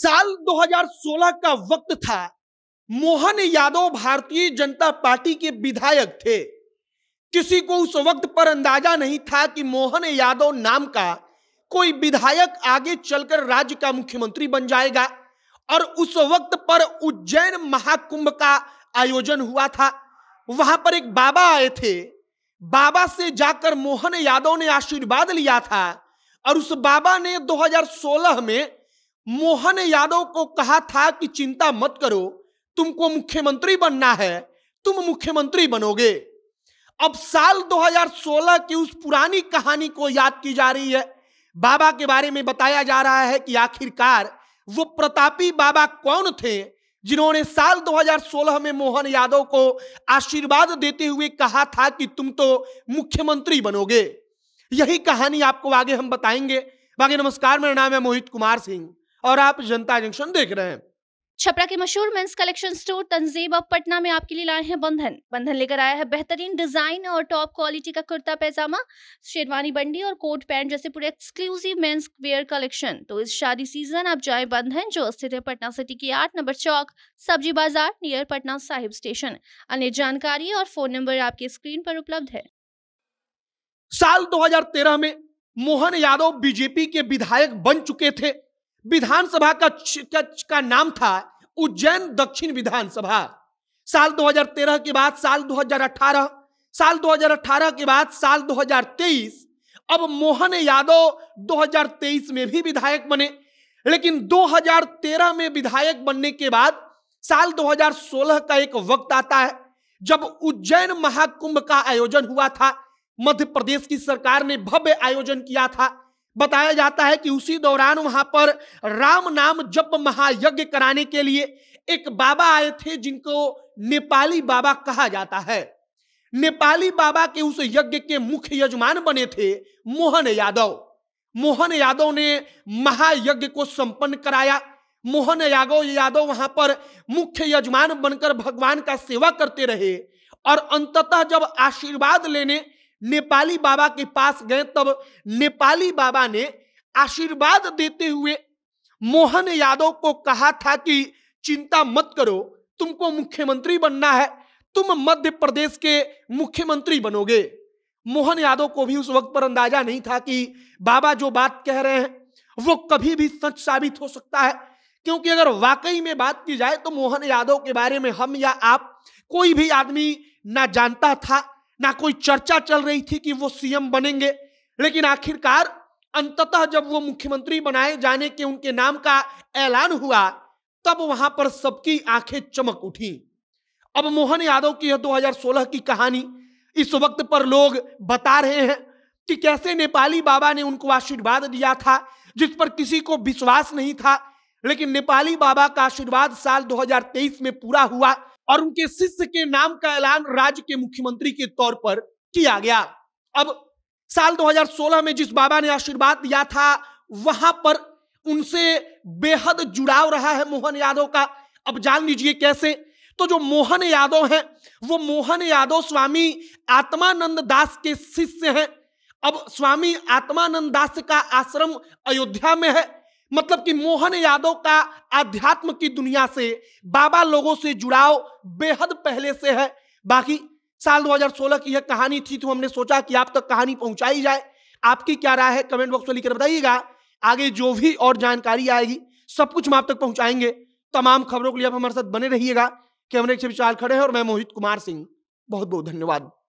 साल 2016 का वक्त था मोहन यादव भारतीय जनता पार्टी के विधायक थे किसी को उस वक्त पर अंदाजा नहीं था कि मोहन यादव नाम का कोई विधायक आगे चलकर राज्य का मुख्यमंत्री बन जाएगा और उस वक्त पर उज्जैन महाकुंभ का आयोजन हुआ था वहां पर एक बाबा आए थे बाबा से जाकर मोहन यादव ने आशीर्वाद लिया था और उस बाबा ने 2016 में मोहन यादव को कहा था कि चिंता मत करो तुमको मुख्यमंत्री बनना है तुम मुख्यमंत्री बनोगे अब साल 2016 की उस पुरानी कहानी को याद की जा रही है बाबा के बारे में बताया जा रहा है कि आखिरकार वो प्रतापी बाबा कौन थे जिन्होंने साल 2016 में मोहन यादव को आशीर्वाद देते हुए कहा था कि तुम तो मुख्यमंत्री बनोगे यही कहानी आपको आगे हम बताएंगे बाकी नमस्कार मेरा नाम है मोहित कुमार सिंह और आप जनता जंक्शन देख रहे हैं छपरा के मशहूर मेंस कलेक्शन स्टोर तंजीब अब पटना में आपके लिए लाए हैं बंधन बंधन लेकर आया है बेहतरीन डिजाइन और टॉप क्वालिटी का कुर्ता पैजामा शेरवानी बंडी और कोट पैंट जैसे पूरे एक्सक्लूसिव मेंस वेयर कलेक्शन तो इस शादी सीजन आप जाए बंधन जो स्थित है पटना सिटी की आठ नंबर चौक सब्जी बाजार नियर पटना साहिब स्टेशन अन्य जानकारी और फोन नंबर आपके स्क्रीन पर उपलब्ध है साल दो में मोहन यादव बीजेपी के विधायक बन चुके थे विधानसभा का, का का नाम था उज्जैन दक्षिण विधानसभा साल 2013 के बाद साल 2018 साल 2018 के बाद साल 2023 अब मोहन यादव 2023 में भी विधायक बने लेकिन 2013 में विधायक बनने के बाद साल 2016 का एक वक्त आता है जब उज्जैन महाकुंभ का आयोजन हुआ था मध्य प्रदेश की सरकार ने भव्य आयोजन किया था बताया जाता है कि उसी दौरान वहां पर राम नाम जप महायज्ञ कराने के लिए एक बाबा आए थे जिनको नेपाली बाबा कहा जाता है नेपाली बाबा के उस यज्ञ के मुख्य यजमान बने थे मोहन यादव मोहन यादव ने महायज्ञ को संपन्न कराया मोहन यादव यादव वहां पर मुख्य यजमान बनकर भगवान का सेवा करते रहे और अंततः जब आशीर्वाद लेने नेपाली बाबा के पास गए तब नेपाली बाबा ने आशीर्वाद देते हुए मोहन यादव को कहा था कि चिंता मत करो तुमको मुख्यमंत्री बनना है तुम मध्य प्रदेश के मुख्यमंत्री बनोगे मोहन यादव को भी उस वक्त पर अंदाजा नहीं था कि बाबा जो बात कह रहे हैं वो कभी भी सच साबित हो सकता है क्योंकि अगर वाकई में बात की जाए तो मोहन यादव के बारे में हम या आप कोई भी आदमी ना जानता था ना कोई चर्चा चल रही थी कि वो सीएम बनेंगे लेकिन आखिरकार अंततः जब वो मुख्यमंत्री बनाए जाने के उनके नाम का ऐलान हुआ तब वहां पर सबकी आंखें चमक उठी अब मोहन यादव की यह 2016 की कहानी इस वक्त पर लोग बता रहे हैं कि कैसे नेपाली बाबा ने उनको आशीर्वाद दिया था जिस पर किसी को विश्वास नहीं था लेकिन नेपाली बाबा का आशीर्वाद साल 2023 में पूरा हुआ और उनके शिष्य के नाम का ऐलान राज्य के मुख्यमंत्री के तौर पर किया गया अब साल 2016 में जिस बाबा ने आशीर्वाद दिया था वहां पर उनसे बेहद जुड़ाव रहा है मोहन यादव का अब जान लीजिए कैसे तो जो मोहन यादव हैं वो मोहन यादव स्वामी आत्मानंद दास के शिष्य हैं अब स्वामी आत्मानंद दास का आश्रम अयोध्या में है मतलब कि मोहन यादव का अध्यात्म की दुनिया से बाबा लोगों से जुड़ाव बेहद पहले से है बाकी साल 2016 की यह कहानी थी तो हमने सोचा कि आप तक कहानी पहुंचाई जाए आपकी क्या राय है कमेंट बॉक्स में लिखकर बताइएगा आगे जो भी और जानकारी आएगी सब कुछ हम आप तक पहुंचाएंगे तमाम खबरों के लिए आप हमारे साथ बने रहिएगा कैमरे के विचार खड़े हैं और मैं मोहित कुमार सिंह बहुत बहुत धन्यवाद